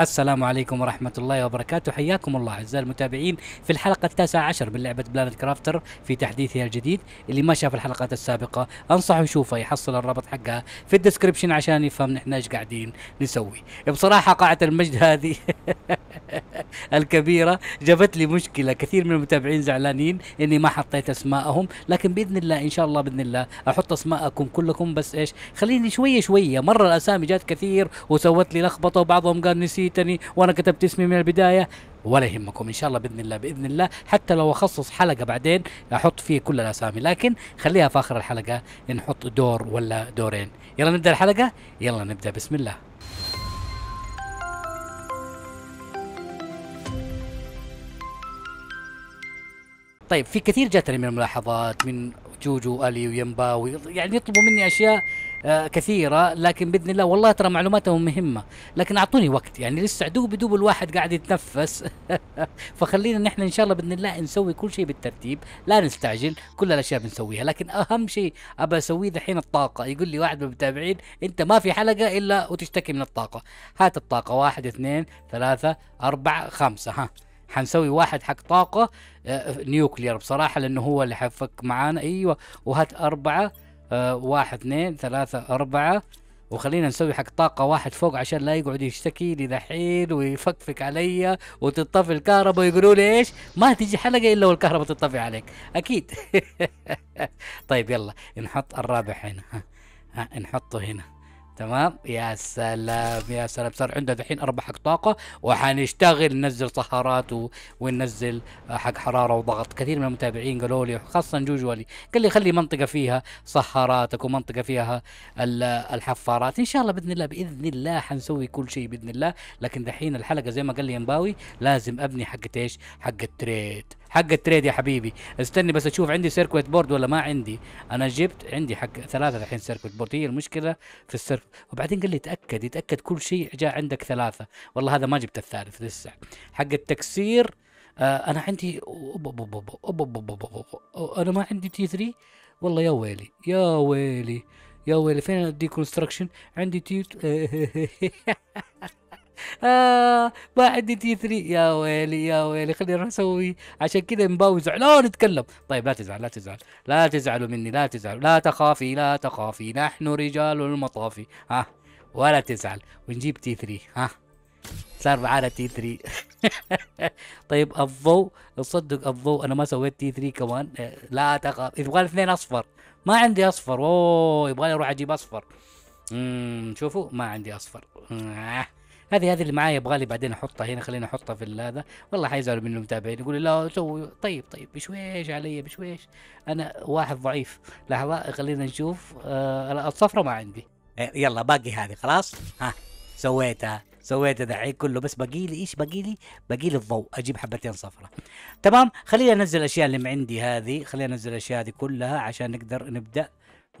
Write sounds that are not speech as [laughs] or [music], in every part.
السلام عليكم ورحمة الله وبركاته حياكم الله أعزائي المتابعين في الحلقة التاسعة عشر من لعبة بلانت كرافتر في تحديثها الجديد اللي ما شاف الحلقات السابقة أنصحه يشوفها يحصل الرابط حقها في الديسكربشن عشان يفهم نحن إيش قاعدين نسوي بصراحة قاعة المجد هذه [laughs] الكبيرة جابت لي مشكلة كثير من المتابعين زعلانين إني ما حطيت أسماءهم لكن بإذن الله إن شاء الله بإذن الله أحط أسماءكم كلكم بس إيش خليني شوية شوية مرة الأسامي جات كثير وسوت لي لخبطة وبعضهم قال نسيت نسيتني وانا كتبت اسمي من البدايه ولا يهمكم ان شاء الله باذن الله باذن الله حتى لو اخصص حلقه بعدين احط فيه كل الاسامي لكن خليها في اخر الحلقه نحط دور ولا دورين يلا نبدا الحلقه يلا نبدا بسم الله طيب في كثير جاتني من الملاحظات من جوجو والي ويمبا يعني يطلبوا مني اشياء آه، كثيره لكن باذن الله والله ترى معلوماتهم مهمه لكن اعطوني وقت يعني لسه دوب دوب الواحد قاعد يتنفس [laughs] فخلينا نحن ان شاء الله باذن الله نسوي كل شيء بالترتيب لا نستعجل كل الاشياء بنسويها لكن اهم شيء ابى اسويه دحين الطاقه يقول لي واحد من المتابعين انت ما في حلقه الا وتشتكي من الطاقه هات الطاقه واحد اثنين ثلاثه اربعه خمسه ها حنسوي واحد حق طاقه آه، نيوكلير بصراحه لانه هو اللي حيفك معانا ايوه وهات اربعه واحد اثنين ثلاثة أربعة وخلينا نسوي حق طاقة واحد فوق عشان لا يقعد يشتكي لي دحين ويفكفك علي وتطفي الكهرباء ويقولوا لي ايش ما تجي حلقة الا والكهرباء تطفي عليك اكيد [laughs] طيب يلا نحط الرابع هنا ها نحطه هنا تمام يا سلام يا سلام صار عندنا دحين اربع حق طاقه وحنشتغل ننزل سهرات و... وننزل آه، حق حراره وضغط كثير من المتابعين قالوا لي خاصه جوجو لي قال لي خلي منطقه فيها سهراتك ومنطقه فيها الحفارات ان شاء الله باذن الله باذن الله حنسوي كل شيء باذن الله لكن دحين الحلقه زي ما قال لي ينباوي لازم ابني حقت ايش حق التريد حق التريد يا حبيبي استني بس اشوف عندي سيركويت بورد ولا ما عندي انا جبت عندي حق ثلاثه الحين سيركويت بورد هي المشكله في السيرك وبعدين قال لي تاكد يتاكد كل شيء جاء عندك ثلاثه والله هذا ما جبت الثالث لسه حق التكسير آه انا عندي انا ما عندي تي 3 والله يا ويلي يا ويلي يا ويلي فين الديكونستراكشن عندي تي آه، ما عندي تي 3 يا ويلي يا ويلي خليني اروح اسوي عشان كذا مباو زعلان لا نتكلم طيب لا تزعل لا تزعل لا تزعلوا مني لا تزعلوا لا تخافي لا تخافي نحن رجال المطافي ها ولا تزعل ونجيب تي 3 ها صار معانا تي 3 [laughs] طيب الضوء تصدق الضوء انا ما سويت تي 3 كمان آه، لا تخاف يبغى اثنين اصفر ما عندي اصفر اوه يبغى اروح اجيب اصفر اممم شوفوا ما عندي اصفر آه. هذه هذه اللي معايا يبغى لي بعدين احطها هنا خليني احطها في هذا والله حيزعلوا منه المتابعين يقولوا لا سوي طيب طيب بشويش علي بشويش انا واحد ضعيف لحظه خلينا نشوف آه الصفرة ما عندي إيه، يلا باقي هذه خلاص ها سويتها سويت دحين كله بس باقي لي ايش باقي لي؟ باقي لي الضوء اجيب حبتين صفرة تمام خلينا انزل الاشياء اللي عندي هذه خلينا انزل الاشياء هذه كلها عشان نقدر نبدا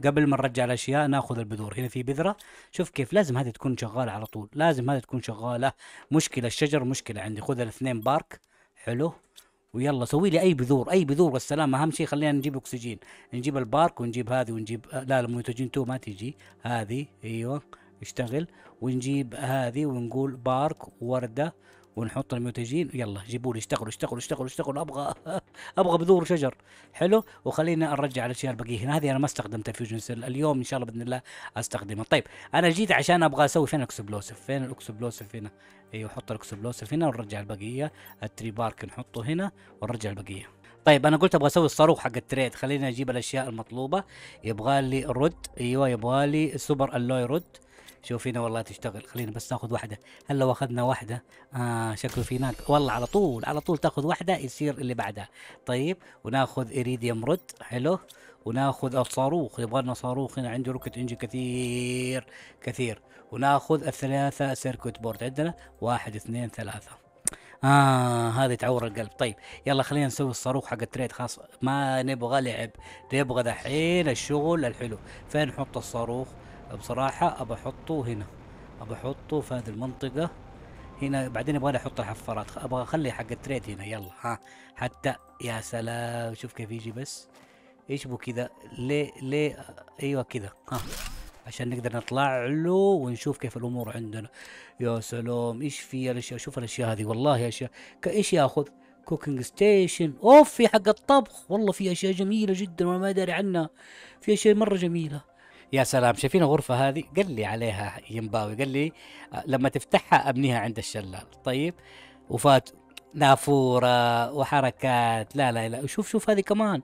قبل ما نرجع الاشياء ناخذ البذور هنا في بذره شوف كيف لازم هذه تكون شغاله على طول لازم هذه تكون شغاله مشكله الشجر مشكله عندي خذ الاثنين بارك حلو ويلا سوي لي اي بذور اي بذور والسلام اهم شيء خلينا نجيب اكسجين نجيب البارك ونجيب هذه ونجيب لا الميتوجين تو ما تجي هذه ايوه اشتغل ونجيب هذه ونقول بارك ورده ونحط المنتجين يلا جيبوا لي اشتغلوا اشتغلوا اشتغلوا اشتغلوا ابغى ابغى بذور شجر حلو وخلينا نرجع الاشياء البقيه هنا هذه انا ما استخدمتها في سيل اليوم ان شاء الله باذن الله استخدمها طيب انا جيت عشان ابغى اسوي فين الاكسبلوسيف فين الاكسبلوسيف هنا ايوه حط الاكسبلوسيف هنا ونرجع البقيه التري بارك نحطه هنا ونرجع البقيه طيب انا قلت ابغى اسوي الصاروخ حق التريد خليني اجيب الاشياء المطلوبه يبغى لي رد ايوه يبغى لي سوبر الوي رد شوف هنا والله تشتغل خلينا بس ناخذ واحده هلا لو اخذنا واحده آه شكله في هناك والله على طول على طول تاخذ واحده يصير اللي بعدها طيب وناخذ اريديوم رد حلو وناخذ الصاروخ يبغى لنا صاروخ هنا عندي روكت انجن كثير كثير وناخذ الثلاثه سيركوت بورد عندنا واحد اثنين ثلاثه اه هذه تعور القلب طيب يلا خلينا نسوي الصاروخ حق التريد خاص ما نبغى لعب نبغى دحين الشغل الحلو فين نحط الصاروخ بصراحه ابى احطه هنا ابى احطه في هذه المنطقه هنا بعدين ابغى احط الحفارات ابغى اخلي حق التريد هنا يلا ها حتى يا سلام شوف كيف يجي بس ايش بو كذا ليه ليه ايوه كذا ها عشان نقدر نطلع له ونشوف كيف الامور عندنا يا سلام ايش في الاشياء شوف الاشياء هذه والله اشياء ايش ياخذ كوكينج ستيشن اوف في حق الطبخ والله في اشياء جميله جدا وانا ما داري عنها في اشياء مره جميله يا سلام شايفين الغرفه هذه قال لي عليها ينباوي قال لي آه، لما تفتحها ابنيها عند الشلال طيب وفات نافوره وحركات لا لا لا شوف شوف هذه كمان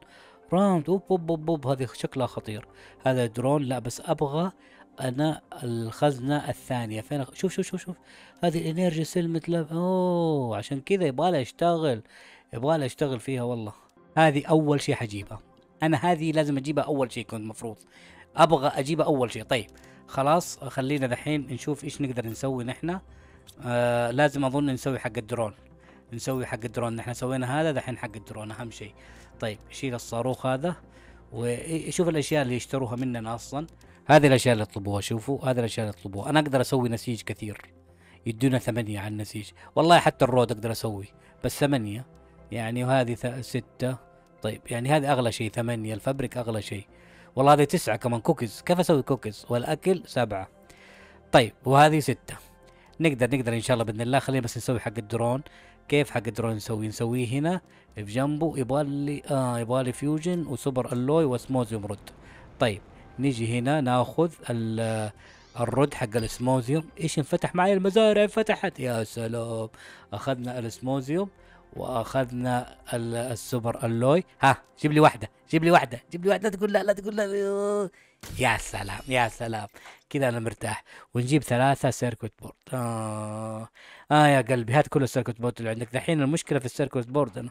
برامت اوب اوب اوب, أوب هذه شكلها خطير هذا درون لا بس ابغى انا الخزنه الثانيه فين شوف شوف شوف شوف هذه الانرجي سيل متلف اوه عشان كذا لها اشتغل لها اشتغل فيها والله هذه اول شيء حجيبها انا هذه لازم اجيبها اول شيء كنت المفروض ابغى اجيبها اول شيء طيب خلاص خلينا دحين نشوف ايش نقدر نسوي نحن آه لازم اظن نسوي حق الدرون نسوي حق الدرون احنا سوينا هذا دحين حق الدرون اهم شيء طيب شيل الصاروخ هذا وشوف الاشياء اللي يشتروها مننا اصلا هذه الاشياء اللي يطلبوها شوفوا هذه الاشياء اللي يطلبوها انا اقدر اسوي نسيج كثير يدونا ثمانية على النسيج والله حتى الرود اقدر اسوي بس ثمانية يعني وهذه ستة طيب يعني هذا اغلى شيء ثمانية الفبريك اغلى شيء والله هذه تسعة كمان كوكيز كيف اسوي كوكيز والاكل سبعة طيب وهذه ستة نقدر نقدر ان شاء الله باذن الله خلينا بس نسوي حق الدرون كيف الدرون نسويه نسويه هنا في جنبه يبالي اه يبالي فيوجن وسوبر الوي واسموزيوم رد طيب نيجي هنا ناخذ الرد حق الاسموزيوم ايش انفتح معي المزارع انفتحت يا سلام اخذنا الاسموزيوم واخذنا السوبر اللوي ها جيب لي واحده جيب لي واحده جيب لي واحده لا تقول لا لا تقول لا يا سلام يا سلام كذا انا مرتاح ونجيب ثلاثه سيركوت بورد آه. اه يا قلبي هات كل السيركوت بورد اللي عندك دحين المشكله في السيركوت بورد انا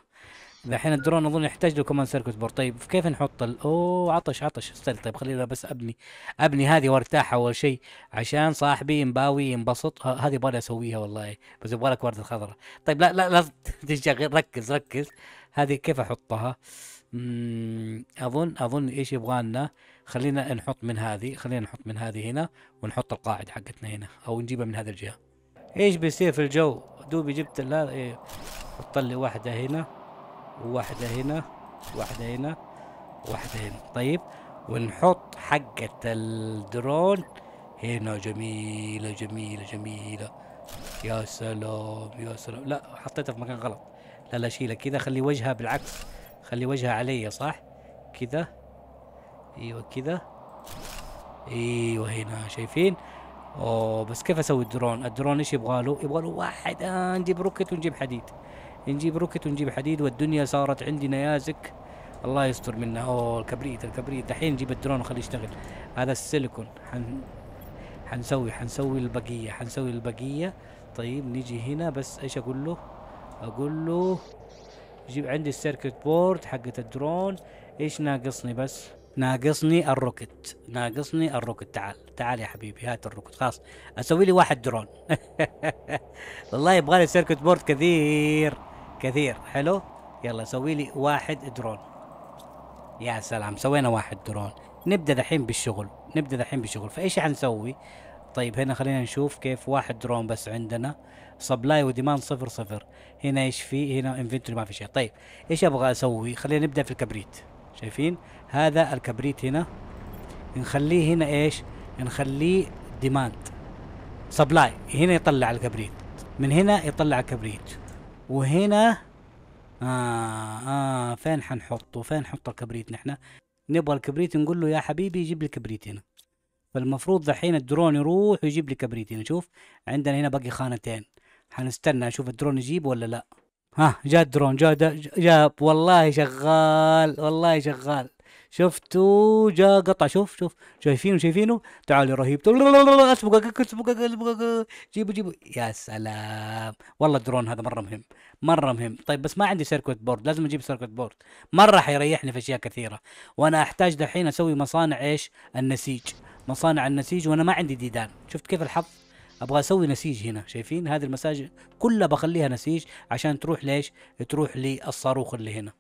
الحين الدرون اظن يحتاج له كمان سيركت بورد طيب كيف نحط ال... اوه عطش عطش استنى طيب خلينا بس ابني ابني هذه وارتاح اول شيء عشان صاحبي ينباوي ينبسط هذه يبغى اسويها والله بس يبغى لك ورده خضراء طيب لا لا لا [laughs] تشتغل ركز ركز هذه كيف احطها؟ اظن اظن ايش يبغى لنا خلينا نحط من هذه خلينا نحط من هذه هنا ونحط القاعده حقتنا هنا او نجيبها من هذه الجهه ايش بيصير في الجو دوبي جبت لا إيه. حط لي واحده هنا واحدة هنا واحدة هنا واحدة هنا طيب ونحط حقة الدرون هنا جميلة جميلة جميلة يا سلام يا سلام لا حطيتها في مكان غلط لا لا شيلها كذا خلي وجهها بالعكس خلي وجهها علي صح كذا ايوه كذا ايوه هنا شايفين اوه بس كيف اسوي الدرون الدرون ايش يبغى له يبغى له واحد آه نجيب روكت ونجيب حديد نجيب روكت ونجيب حديد والدنيا صارت عندي نيازك الله يستر منا اوه الكبريت الكبريت دحين نجيب الدرون وخليه يشتغل هذا السيليكون حن حنسوي حنسوي البقيه حنسوي البقيه طيب نيجي هنا بس ايش اقول له اقول له جيب عندي السيركت بورد حقت الدرون ايش ناقصني بس ناقصني الروكت ناقصني الروكت تعال تعال يا حبيبي هات الروكت خلاص اسوي لي واحد درون [laughs] والله يبغالي سيركت بورد كثير كثير حلو يلا سوي لي واحد درون يا سلام سوينا واحد درون نبدا الحين بالشغل نبدا الحين بالشغل فايش حنسوي طيب هنا خلينا نشوف كيف واحد درون بس عندنا سبلاي وديمان صفر صفر هنا ايش في هنا انفنتوري ما في شيء طيب ايش ابغى اسوي خلينا نبدا في الكبريت شايفين هذا الكبريت هنا نخليه هنا ايش نخليه ديماند سبلاي هنا يطلع الكبريت من هنا يطلع الكبريت وهنا آه آه فين حنحطه فين حنحط الكبريت نحنا نبغى الكبريت نقول له يا حبيبي جيب لي كبريت هنا فالمفروض دحين الدرون يروح ويجيب لي كبريت هنا شوف عندنا هنا باقي خانتين حنستنى اشوف الدرون يجيب ولا لا ها جاء الدرون جاء جاب والله شغال والله شغال شفتوا جا قطع شوف شوف شايفينه شايفينه تعالي رهيب اسبقك اسبقك اسبقك جيبوا جيبوا يا سلام والله الدرون هذا مره مهم مره مهم طيب بس ما عندي سيركوت بورد لازم اجيب سيركوت بورد مره حيريحني في اشياء كثيره وانا احتاج دحين اسوي مصانع ايش النسيج مصانع النسيج وانا ما عندي ديدان شفت كيف الحظ ابغى اسوي نسيج هنا شايفين هذه المساجد كلها بخليها نسيج عشان تروح ليش تروح للصاروخ اللي هنا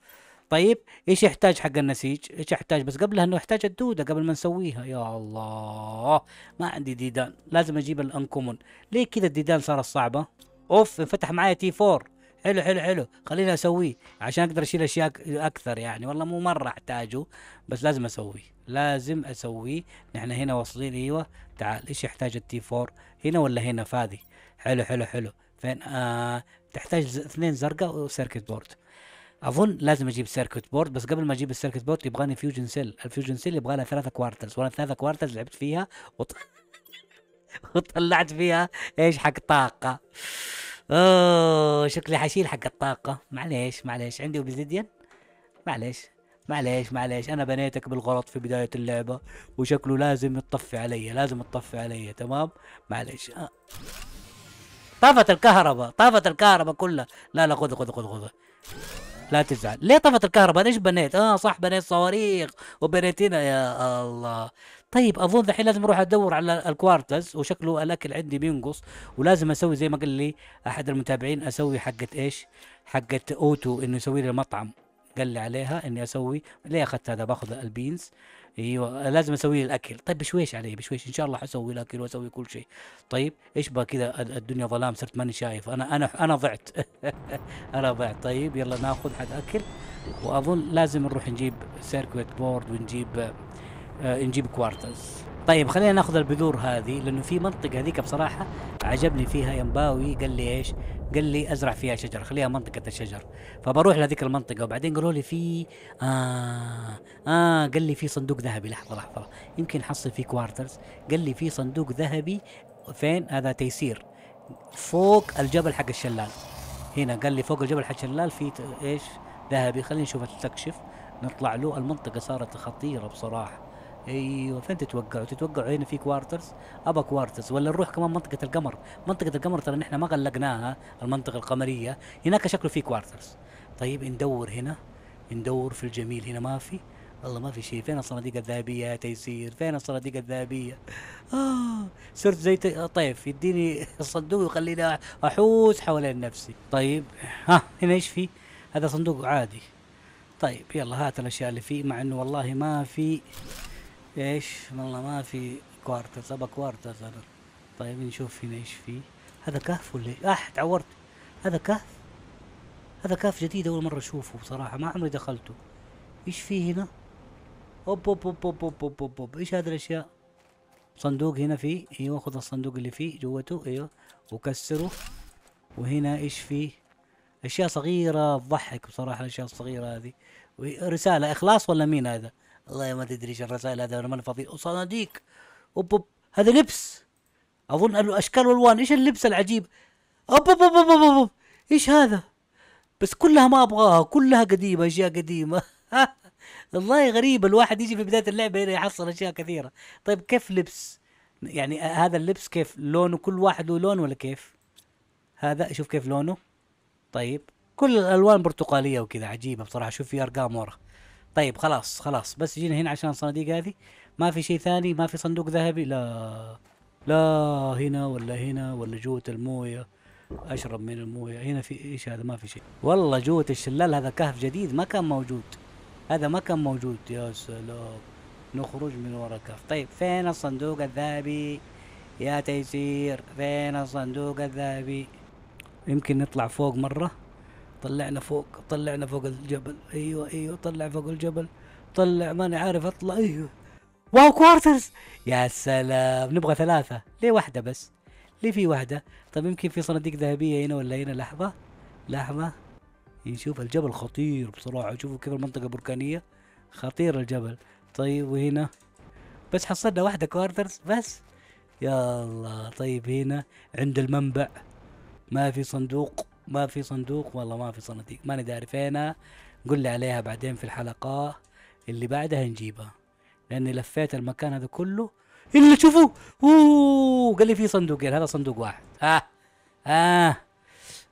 طيب ايش يحتاج حق النسيج ايش يحتاج بس قبلها انه يحتاج الدوده قبل ما نسويها يا الله ما عندي ديدان لازم اجيب الانكومون ليه كذا الديدان صارت صعبه اوف انفتح معايا تي 4 حلو حلو حلو خليني اسويه عشان اقدر اشيل اشياء اكثر يعني والله مو مره احتاجه بس لازم اسويه لازم اسويه نحن هنا واصلين ايوه تعال ايش يحتاج التي 4 هنا ولا هنا فادي حلو حلو حلو فين آه تحتاج اثنين زرقاء وسيركت بورد اظن لازم اجيب سيركت بورد بس قبل ما اجيب السيركت بورد يبغاني فيوجن سيل الفيوجن سيل يبغى لها ثلاثة كوارترز وانا ثلاثة كوارترز لعبت فيها وط... [laughs] وطلعت فيها ايش حق طاقة اوه شكلي حشيل حق الطاقة معليش معليش عندي اوبزيديان معليش معليش معليش انا بنيتك بالغلط في بداية اللعبة وشكله لازم يطفي علي لازم يطفي علي تمام معليش آه. طافت الكهرباء طافت الكهرباء كلها لا لا خذ خذ خذ خذ لا تزعل ليه طفت الكهرباء ليش بنيت اه صح بنيت صواريخ وبنيت هنا يا الله طيب اظن الحين لازم اروح ادور على الكوارتز وشكله الاكل عندي بينقص ولازم اسوي زي ما قال لي احد المتابعين اسوي حقه ايش حقه اوتو انه يسوي لي المطعم قال لي عليها اني اسوي ليه اخذت هذا باخذ البينز ايوه لازم اسوي الاكل طيب بشويش عليه بشويش ان شاء الله حسوي الاكل واسوي كل شيء طيب ايش بقى كذا الدنيا ظلام صرت ماني شايف انا انا انا ضعت [laughs] انا ضعت طيب يلا ناخذ حد اكل واظن لازم نروح نجيب سيركويت بورد ونجيب آه نجيب كوارتز طيب خلينا ناخذ البذور هذه لانه في منطقه هذيك بصراحه عجبني فيها ينباوي قال لي ايش؟ قال لي ازرع فيها شجر خليها منطقه الشجر فبروح لهذيك المنطقه وبعدين قالوا لي في اه اه قال لي في صندوق ذهبي لحظه لحظه يمكن نحصل فيه كوارترز قال لي في صندوق ذهبي فين هذا تيسير فوق الجبل حق الشلال هنا قال لي فوق الجبل حق الشلال في ايش ذهبي خلينا نشوف نستكشف نطلع له المنطقه صارت خطيره بصراحه ايوه فين تتوقعوا؟ تتوقعوا هنا في كوارترز؟ ابى كوارترز ولا نروح كمان منطقة القمر، منطقة القمر ترى نحن ما غلقناها المنطقة القمرية، هناك شكله في كوارترز. طيب ندور هنا ندور في الجميل هنا ما في والله ما في شيء فين الصناديق الذهبية يا تيسير فين الصناديق الذهبية آه صرت زي طيف يديني الصندوق ويخليني أحوس حوالين نفسي طيب ها هنا إيش في هذا صندوق عادي طيب يلا هات الأشياء اللي فيه مع إنه والله ما في ايش والله ما في كوارتر ابى كوارتر انا طيب نشوف هنا ايش فيه هذا كهف ولا اح آه، تعورت هذا كهف هذا كهف جديد اول مره اشوفه بصراحه ما عمري دخلته ايش فيه هنا اوب اوب اوب اوب اوب اوب اوب, أوب. ايش هذه الاشياء صندوق هنا فيه ايوه خذ الصندوق اللي فيه جوته ايوه وكسره وهنا ايش فيه اشياء صغيره تضحك بصراحه الاشياء الصغيره هذه رساله اخلاص ولا مين هذا والله ما تدري ايش الرسائل هذا ماني فاضي وصناديق اوب هذا لبس اظن انه اشكال والوان ايش اللبس العجيب اوب اوب اوب اوب اوب ايش هذا بس كلها ما ابغاها كلها قديمه اشياء قديمه [laughs] والله غريب الواحد يجي في بدايه اللعبه هنا يحصل اشياء كثيره طيب كيف لبس يعني آه، هذا اللبس كيف لونه كل واحد له لون ولا كيف هذا شوف كيف لونه طيب كل الالوان برتقاليه وكذا عجيبه بصراحه شوف في ارقام ورا طيب خلاص خلاص بس جينا هنا عشان الصناديق هذه ما في شيء ثاني ما في صندوق ذهبي لا لا هنا ولا هنا ولا جوة المويه اشرب من المويه هنا في ايش هذا ما في شيء والله جوة الشلال هذا كهف جديد ما كان موجود هذا ما كان موجود يا سلام نخرج من ورا الكهف طيب فين الصندوق الذهبي يا تيسير فين الصندوق الذهبي يمكن نطلع فوق مره طلعنا فوق طلعنا فوق الجبل ايوه ايوه طلع فوق الجبل طلع ماني عارف اطلع ايوه واو كوارترز يا سلام نبغى ثلاثة ليه واحدة بس ليه في واحدة طب يمكن في صناديق ذهبية هنا ولا هنا لحظة لحظة نشوف الجبل خطير بصراحة شوفوا كيف المنطقة بركانية خطير الجبل طيب وهنا بس حصلنا واحدة كوارترز بس يا الله طيب هنا عند المنبع ما في صندوق ما في صندوق والله ما في صناديق ماني داري فينها قل لي عليها بعدين في الحلقة اللي بعدها نجيبها لاني لفيت المكان هذا كله اللي شوفوا اوه قال لي في صندوقين هذا صندوق واحد ها آه. آه.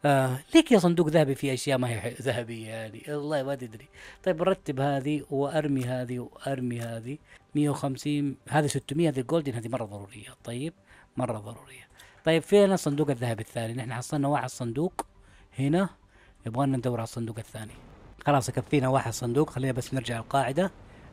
آه. ليك يا صندوق ذهبي في اشياء ما هي ذهبيه يعني والله ما تدري طيب رتب هذه وارمي هذه وارمي هذه 150 هذا 600 هذه الجولدن هذه مره ضروريه طيب مره ضروريه طيب فين الصندوق الذهبي الثاني نحن حصلنا واحد صندوق هنا يبغانا ندور على الصندوق الثاني خلاص يكفينا واحد صندوق خلينا بس نرجع القاعدة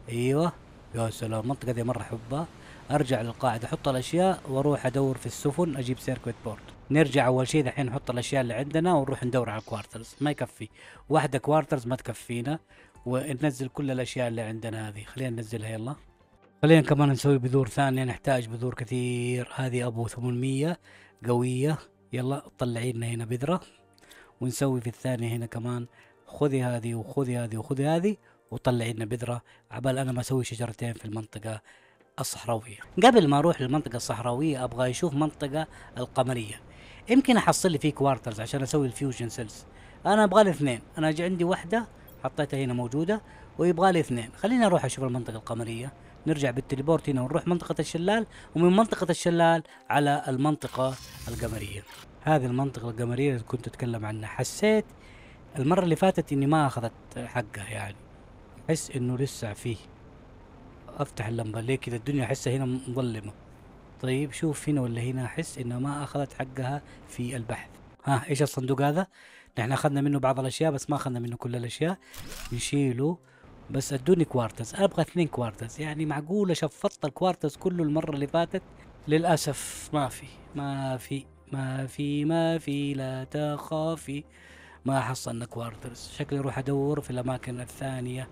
ايوه يا سلام المنطقة دي مرة احبها ارجع للقاعدة احط الاشياء واروح ادور في السفن اجيب سيركويت بورد نرجع اول شيء دحين نحط الاشياء اللي عندنا ونروح ندور على الكوارترز ما يكفي واحدة كوارترز ما تكفينا وننزل كل الاشياء اللي عندنا هذه خلينا ننزلها يلا خلينا كمان نسوي بذور ثانية نحتاج بذور كثير هذه ابو 800 قوية يلا طلعي لنا هنا بذرة ونسوي في الثانية هنا كمان خذي هذه وخذي هذه وخذي هذه وطلعي لنا بذرة عبال أنا ما أسوي شجرتين في المنطقة الصحراوية قبل ما أروح للمنطقة الصحراوية أبغى أشوف منطقة القمرية يمكن أحصل لي فيه كوارترز عشان أسوي الفيوجن سيلز أنا أبغى لي اثنين أنا عندي واحدة حطيتها هنا موجودة ويبغى لي اثنين خليني أروح أشوف المنطقة القمرية نرجع بالتليبورت هنا ونروح منطقة الشلال ومن منطقة الشلال على المنطقة القمرية هذه المنطقة القمرية اللي كنت أتكلم عنها حسيت المرة اللي فاتت إني ما أخذت حقها يعني أحس إنه لسه فيه أفتح اللمبة ليه كذا الدنيا أحسها هنا مظلمة طيب شوف هنا ولا هنا أحس إنها ما أخذت حقها في البحث ها إيش الصندوق هذا؟ نحن أخذنا منه بعض الأشياء بس ما أخذنا منه كل الأشياء نشيله بس ادوني كوارتز ابغى اثنين كوارتز يعني معقوله شفطت الكوارتز كله المره اللي فاتت للاسف ما في ما في ما في ما في لا تخافي ما حصلنا كوارترز شكلي اروح ادور في الاماكن الثانيه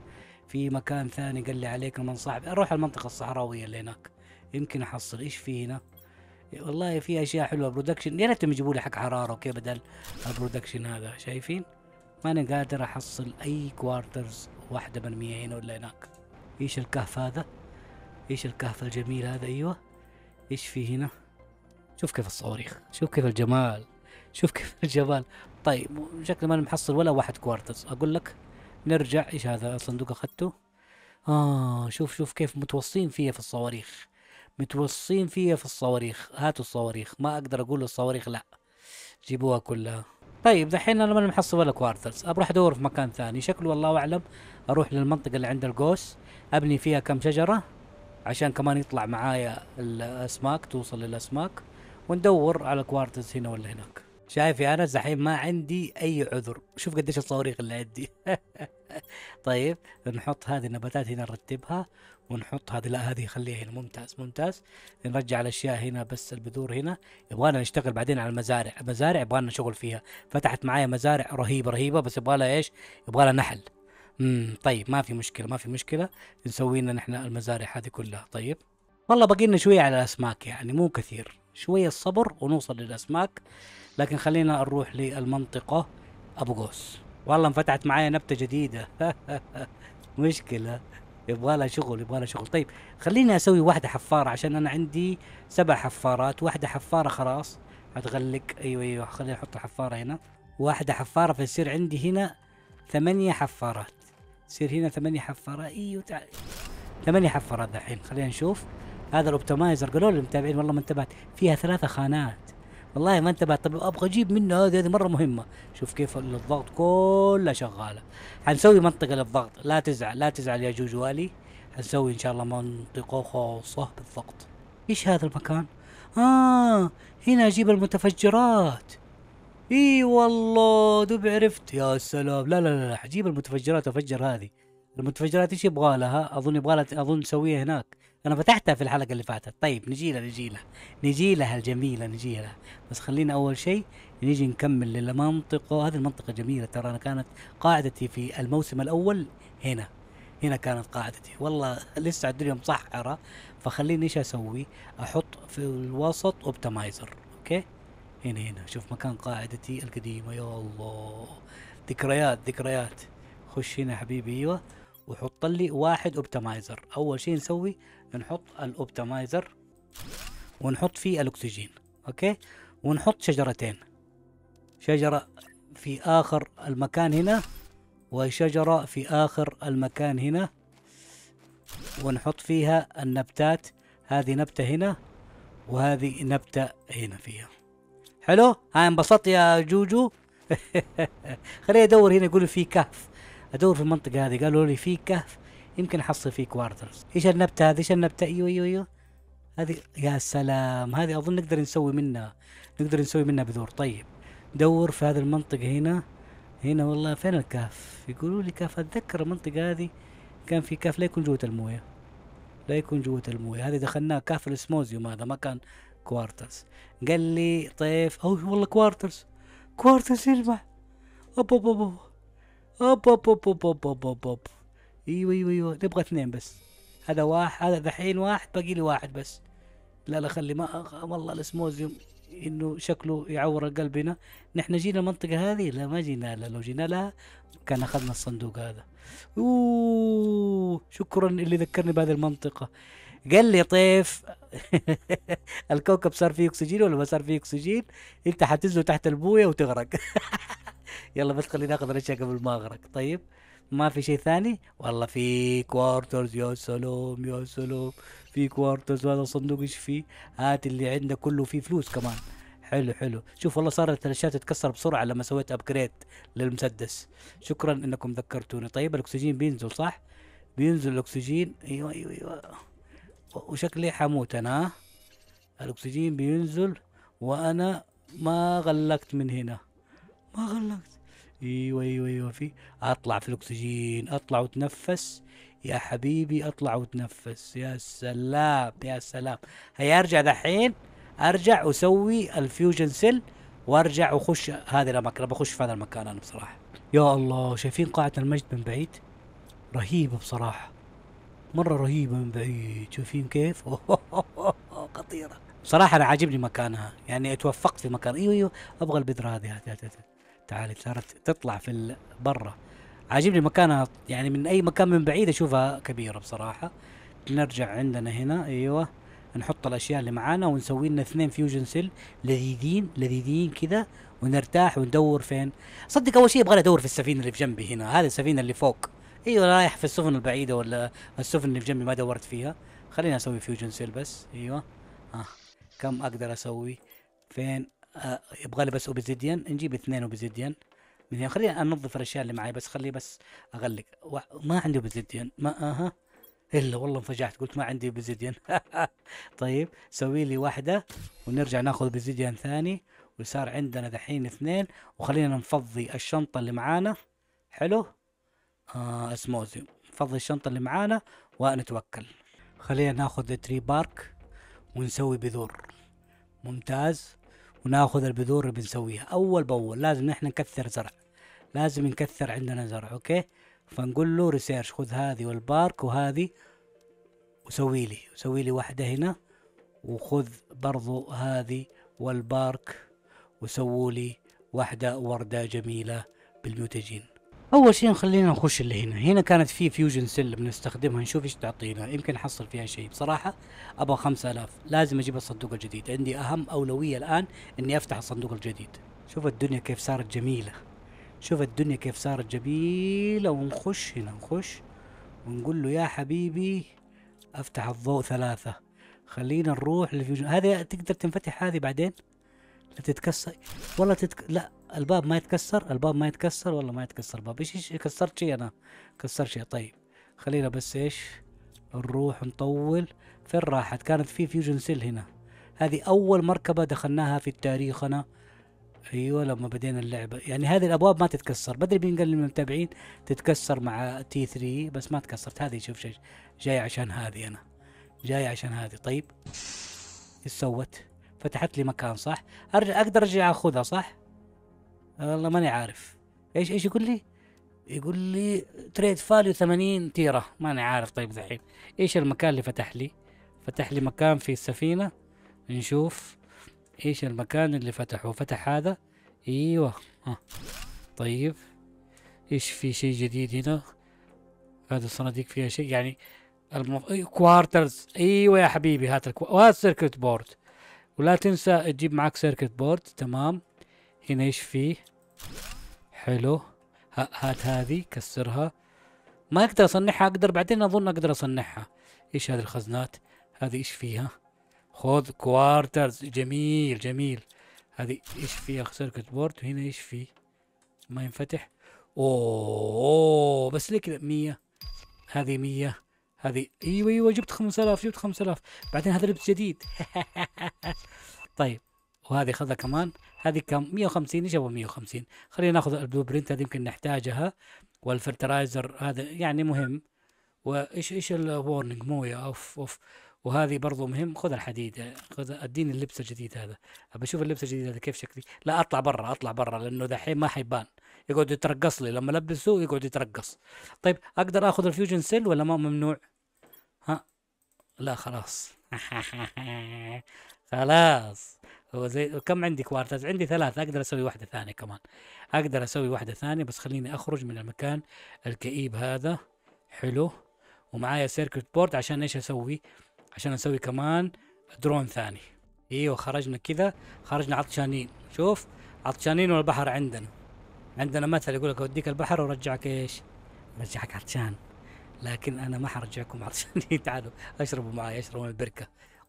في مكان ثاني قال لي عليك من صاحبي اروح المنطقه الصحراويه اللي هناك يمكن احصل ايش في هنا والله في اشياء حلوه برودكشن يا ريتهم يجيبوا لي حق حراره وكذا بدل البرودكشن هذا شايفين ماني قادر احصل اي كوارترز واحده من مية هنا ولا هناك ايش الكهف هذا ايش الكهف الجميل هذا ايوه ايش في هنا شوف كيف الصواريخ شوف كيف الجمال شوف كيف [laughs] الجمال طيب شكلي ماني محصل ولا واحد كوارترز اقول لك نرجع ايش هذا الصندوق اخذته اه شوف شوف كيف متوصين فيا في الصواريخ متوصين فيا في الصواريخ هاتوا الصواريخ ما اقدر اقول الصواريخ لا جيبوها كلها طيب دحين انا ماني محصل ولا كوارترز اروح ادور في مكان ثاني شكله والله اعلم اروح للمنطقه اللي عند القوس ابني فيها كم شجره عشان كمان يطلع معايا الاسماك توصل للاسماك وندور على كوارتز هنا ولا هناك شايف يا انس دحين ما عندي اي عذر شوف قديش الصواريخ اللي عندي [laughs] [laughs] طيب نحط هذه النباتات هنا نرتبها ونحط هذه لا هذه خليها هنا ممتاز ممتاز نرجع الاشياء هنا بس البذور هنا يبغانا نشتغل بعدين على المزارع المزارع يبغانا شغل فيها فتحت معايا مزارع رهيبه رهيبه بس يبغالها ايش يبغالها نحل امم طيب ما في مشكله ما في مشكله نسوي لنا نحن المزارع هذه كلها طيب والله باقي لنا شويه على الاسماك يعني مو كثير شويه الصبر ونوصل للاسماك لكن خلينا نروح للمنطقه ابو قوس والله انفتحت معايا نبته جديده [laughs] مشكله يبغى لها شغل يبغى لها شغل طيب خليني اسوي واحده حفاره عشان انا عندي سبع حفارات واحده حفاره خلاص هتغلق ايوه ايوه خليني احط الحفارة هنا واحده حفاره فيصير عندي هنا ثمانيه حفارات يصير هنا ثمانيه حفارات ايوه تعال ثمانيه حفارات دحين خلينا نشوف هذا الاوبتمايزر قالوا لي المتابعين والله ما انتبهت فيها ثلاثه خانات والله ما انتبهت طب ابغى اجيب منه هذه هذه مره مهمه شوف كيف الضغط كلها شغاله حنسوي منطقه للضغط لا تزعل لا تزعل يا جوجو حنسوي ان شاء الله منطقه خاصه بالضغط ايش هذا المكان اه هنا اجيب المتفجرات اي والله دوب عرفت يا سلام لا لا لا, لا. حجيب المتفجرات افجر هذه المتفجرات ايش يبغى لها اظن يبغى لها اظن نسويها هناك انا فتحتها في الحلقه اللي فاتت طيب نجي لها نجي لها نجي لها الجميله نجي لها بس خلينا اول شيء نيجي نكمل للمنطقه هذه المنطقه جميله ترى انا كانت قاعدتي في الموسم الاول هنا هنا كانت قاعدتي والله [laughs] لسه الدنيا مصحرة فخليني ايش اسوي احط في الوسط اوبتمايزر اوكي هنا هنا شوف مكان قاعدتي القديمة يا الله ذكريات ذكريات خش هنا حبيبي ايوه وحط لي واحد اوبتمايزر اول شيء نسوي نحط الاوبتمايزر ونحط فيه الاكسجين اوكي ونحط شجرتين شجرة في اخر المكان هنا وشجرة في اخر المكان هنا ونحط فيها النبتات هذه نبتة هنا وهذه نبتة هنا فيها حلو هاي انبسطت يا جوجو [laughs] خليني ادور هنا يقولوا في كهف ادور في المنطقه هذه قالوا لي في كهف يمكن احصل فيه كوارترز ايش النبته هذه ايش النبته ايوه ايوه ايوه هذه يا سلام هذه اظن نقدر نسوي منها نقدر نسوي منها بذور طيب دور في هذه المنطقه هنا هنا والله فين الكهف يقولوا لي كهف اتذكر المنطقه هذه كان في كهف لا يكون جوه المويه لا يكون جوه المويه هذه دخلناه كهف الاسموزيوم هذا ما كان كوارترز قال لي طيف او والله كوارترز كوارترز يلمع أب أب أب أوب أوب أوب أوب أوب أوب أوب أوب أيوه أيوه أيوه نبغى اثنين بس هذا واحد هذا دحين واحد باقي لي واحد بس لا لا خلي ما والله الاسموزيوم انه شكله يعور قلبنا نحن جينا المنطقة هذه لا ما جينا لها لو جينا لها كان اخذنا الصندوق هذا اوه شكرا اللي ذكرني بهذه المنطقة قال لي طيف [laughs] الكوكب صار فيه اكسجين ولا ما صار فيه اكسجين انت حتنزل تحت البويه وتغرق [laughs] يلا بس خلينا ناخذ الاشياء قبل ما اغرق طيب ما في شيء ثاني والله في كوارترز يا سلام يا سلام في كوارترز وهذا الصندوق ايش فيه هات اللي عندك كله فيه فلوس كمان حلو حلو شوف والله صارت الاشياء تتكسر بسرعه لما سويت ابجريد للمسدس شكرا انكم ذكرتوني طيب الاكسجين بينزل صح بينزل الاكسجين ايوه ايوه ايوه وشكلي حموت انا الاكسجين بينزل وانا ما غلقت من هنا ما غلقت ايوه ايوه ايوه في اطلع في الاكسجين اطلع وتنفس يا حبيبي اطلع وتنفس يا سلام يا سلام هيا ارجع دحين ارجع اسوي الفيوجن سيل وارجع واخش هذه الاماكن بخش في هذا المكان انا بصراحه يا الله شايفين قاعه المجد من بعيد رهيبه بصراحه مره رهيبه من بعيد شايفين كيف [laughs] خطيره بصراحه انا عاجبني مكانها يعني اتوفقت في مكان ايوه ايوه ابغى البذره هذه هات هات هات تعالي صارت تطلع في برا عاجبني مكانها يعني من اي مكان من بعيد اشوفها كبيره بصراحه نرجع عندنا هنا ايوه نحط الاشياء اللي معانا ونسوي لنا اثنين فيوجن سيل لذيذين لذيذين كذا ونرتاح وندور فين صدق اول شيء ابغى ادور في السفينه اللي في جنبي هنا هذه السفينه اللي فوق ايوه رايح في السفن البعيده ولا السفن اللي في جنبي ما دورت فيها خليني اسوي فيوجن سيل بس ايوه ها آه. كم اقدر اسوي فين آه، يبغى لي بس اوبزيديان نجيب اثنين اوبزيديان من خليني انظف الاشياء اللي معي بس خليه بس اغلق ما عندي اوبزيديان ما اها الا والله انفجعت قلت ما عندي اوبزيديان [laughs] طيب سوي لي واحده ونرجع ناخذ اوبزيديان ثاني وصار عندنا دحين اثنين وخلينا نفضي الشنطه اللي معانا حلو آه اسموزي نفضي الشنطه اللي معانا ونتوكل خلينا ناخذ تري بارك ونسوي بذور ممتاز وناخذ البذور اللي بنسويها اول باول لازم نحن نكثر زرع لازم نكثر عندنا زرع اوكي فنقول له ريسيرش خذ هذه والبارك وهذه وسوي لي سوي لي واحدة هنا وخذ برضو هذه والبارك وسووا لي واحدة وردة جميلة بالميوتجين اول شيء خلينا نخش اللي هنا هنا كانت في فيوجن سيل بنستخدمها نشوف ايش تعطينا يمكن نحصل فيها شيء بصراحه ابغى 5000 لازم اجيب الصندوق الجديد عندي اهم اولويه الان اني افتح الصندوق الجديد شوف الدنيا كيف صارت جميله شوف الدنيا كيف صارت جميله ونخش هنا نخش ونقول له يا حبيبي افتح الضوء ثلاثه خلينا نروح للفيوجن هذه تقدر تنفتح هذه بعدين لا تتكسر والله تتك... لا الباب ما يتكسر الباب ما يتكسر والله ما يتكسر الباب ايش ايش كسرت شيء انا كسرت شيء طيب خلينا بس ايش نروح نطول فين راحت كانت في فيوجن سيل هنا هذه اول مركبه دخلناها في التاريخ انا ايوه لما بدينا اللعبه يعني هذه الابواب ما تتكسر بدري بينقل للمتابعين تتكسر مع تي 3 بس ما تكسرت هذه شوف شيء جاي عشان هذه انا جاي عشان هذه طيب ايش سوت فتحت لي مكان صح ارجع اقدر ارجع اخذها صح والله ماني عارف ايش ايش يقول لي يقول لي تريد فاليو 80 تيره ماني عارف طيب دحين ايش المكان اللي فتح لي فتح لي مكان في السفينه نشوف ايش المكان اللي فتحه فتح هذا ايوه ها طيب ايش في شيء جديد هنا هذا الصناديق فيها شيء يعني المف... كوارترز إيه، ايوه يا حبيبي هات الكو... وهات بورد ولا تنسى تجيب معك سيركت بورد تمام هنا ايش فيه حلو هات هذه كسرها ما اقدر اصنعها اقدر بعدين اظن اقدر اصنعها ايش هذه الخزنات هذه ايش فيها خذ كوارترز جميل جميل هذه ايش فيها سيركت بورد وهنا ايش فيه ما ينفتح اوه بس ليه كذا 100 هذه 100 هذه ايوه ايوه جبت 5000 جبت 5000 بعدين هذا لبس جديد [laughs] طيب وهذه خذها كمان هذه كم 150 ايش 150 خلينا ناخذ البلو برنت هذه يمكن نحتاجها والفرترايزر هذا يعني مهم وايش ايش الورنينج مويه اوف اوف وهذه برضو مهم خذ الحديد خذ اديني اللبس الجديد هذا ابى اشوف اللبس الجديد هذا كيف شكلي لا اطلع برا اطلع برا لانه دحين ما حيبان يقعد يترقص لي لما البسه يقعد يترقص طيب اقدر اخذ الفيوجن سيل ولا ما ممنوع ها لا خلاص [laughs] خلاص هو زي كم عندي كوارتز عندي ثلاثة أقدر أسوي واحدة ثانية كمان أقدر أسوي واحدة ثانية بس خليني أخرج من المكان الكئيب هذا حلو ومعايا سيركت بورد عشان إيش أسوي عشان أسوي كمان درون ثاني ايوه خرجنا كذا خرجنا عطشانين شوف عطشانين والبحر عندنا عندنا مثل يقول لك اوديك البحر ورجعك ايش رجعك عطشان لكن انا ما حرجعكم عطشانين [laughs] تعالوا اشربوا معي اشربوا من البركه